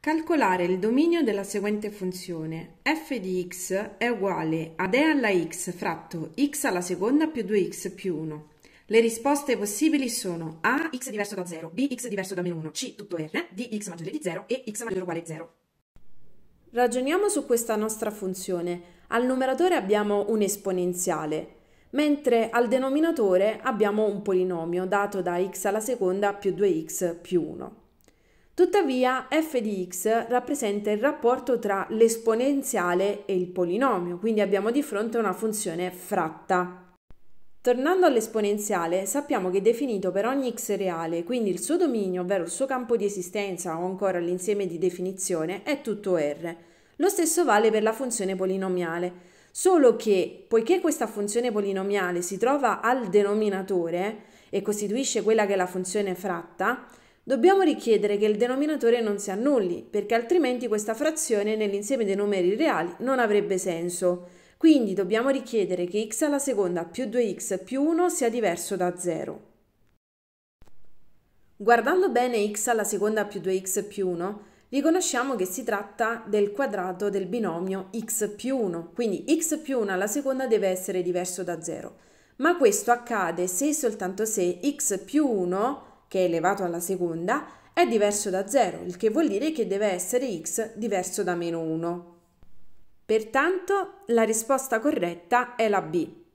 Calcolare il dominio della seguente funzione. f di x è uguale ad e alla x fratto x alla seconda più 2x più 1. Le risposte possibili sono a x diverso da 0, b x diverso da meno 1, c tutto r, d x maggiore di 0 e x maggiore o uguale a 0. Ragioniamo su questa nostra funzione. Al numeratore abbiamo un esponenziale, mentre al denominatore abbiamo un polinomio dato da x alla seconda più 2x più 1. Tuttavia f di x rappresenta il rapporto tra l'esponenziale e il polinomio, quindi abbiamo di fronte una funzione fratta. Tornando all'esponenziale, sappiamo che definito per ogni x reale, quindi il suo dominio, ovvero il suo campo di esistenza o ancora l'insieme di definizione, è tutto R. Lo stesso vale per la funzione polinomiale, solo che poiché questa funzione polinomiale si trova al denominatore e costituisce quella che è la funzione fratta, dobbiamo richiedere che il denominatore non si annulli, perché altrimenti questa frazione nell'insieme dei numeri reali non avrebbe senso. Quindi dobbiamo richiedere che x alla seconda più 2x più 1 sia diverso da 0. Guardando bene x alla seconda più 2x più 1, riconosciamo che si tratta del quadrato del binomio x più 1, quindi x più 1 alla seconda deve essere diverso da 0. Ma questo accade se e soltanto se x più 1 è che è elevato alla seconda, è diverso da 0, il che vuol dire che deve essere x diverso da meno 1. Pertanto la risposta corretta è la B.